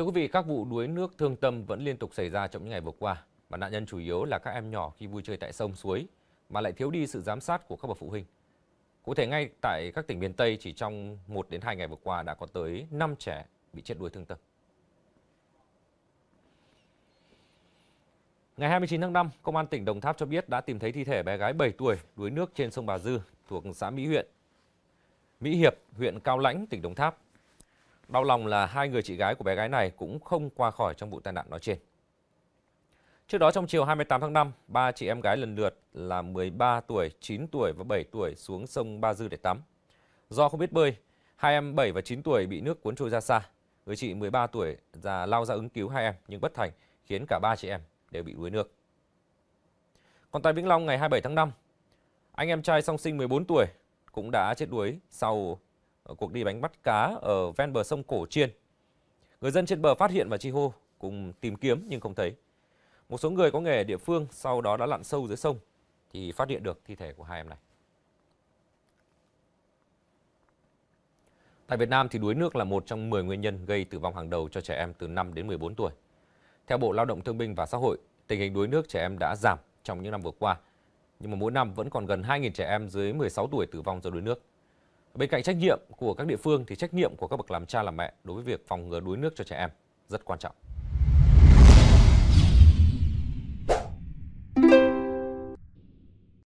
Thưa quý vị, các vụ đuối nước thương tâm vẫn liên tục xảy ra trong những ngày vừa qua và nạn nhân chủ yếu là các em nhỏ khi vui chơi tại sông suối mà lại thiếu đi sự giám sát của các bậc phụ huynh. Cụ thể ngay tại các tỉnh miền Tây chỉ trong 1 đến 2 ngày vừa qua đã có tới 5 trẻ bị chết đuối thương tâm. Ngày 29 tháng 5, Công an tỉnh Đồng Tháp cho biết đã tìm thấy thi thể bé gái 7 tuổi đuối nước trên sông Bà Dư thuộc xã Mỹ Huyện, Mỹ Hiệp, huyện Cao Lãnh, tỉnh Đồng Tháp. Đau lòng là hai người chị gái của bé gái này cũng không qua khỏi trong vụ tai nạn nói trên. Trước đó trong chiều 28 tháng 5, ba chị em gái lần lượt là 13 tuổi, 9 tuổi và 7 tuổi xuống sông Ba Dư để tắm. Do không biết bơi, hai em 7 và 9 tuổi bị nước cuốn trôi ra xa. Người chị 13 tuổi già lao ra ứng cứu hai em nhưng bất thành khiến cả ba chị em đều bị đuối nước. Còn tại Vĩnh Long ngày 27 tháng 5, anh em trai song sinh 14 tuổi cũng đã chết đuối sau cuộc đi đánh bắt cá ở ven bờ sông Cổ Chiên. Người dân trên bờ phát hiện và chi hô cùng tìm kiếm nhưng không thấy. Một số người có nghề địa phương sau đó đã lặn sâu dưới sông thì phát hiện được thi thể của hai em này. Tại Việt Nam thì đuối nước là một trong 10 nguyên nhân gây tử vong hàng đầu cho trẻ em từ 5 đến 14 tuổi. Theo Bộ Lao động Thương binh và Xã hội, tình hình đuối nước trẻ em đã giảm trong những năm vừa qua, nhưng mà mỗi năm vẫn còn gần 2.000 trẻ em dưới 16 tuổi tử vong do đuối nước. Bên cạnh trách nhiệm của các địa phương thì trách nhiệm của các bậc làm cha làm mẹ đối với việc phòng ngừa đuối nước cho trẻ em rất quan trọng.